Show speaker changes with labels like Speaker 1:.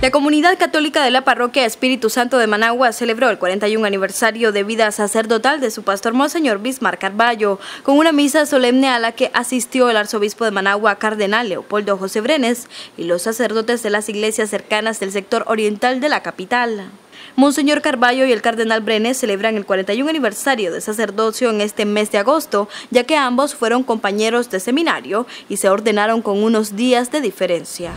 Speaker 1: La comunidad católica de la parroquia Espíritu Santo de Managua celebró el 41 aniversario de vida sacerdotal de su pastor Monseñor Bismar Carballo, con una misa solemne a la que asistió el arzobispo de Managua, Cardenal Leopoldo José Brenes, y los sacerdotes de las iglesias cercanas del sector oriental de la capital. Monseñor Carballo y el Cardenal Brenes celebran el 41 aniversario de sacerdocio en este mes de agosto, ya que ambos fueron compañeros de seminario y se ordenaron con unos días de diferencia.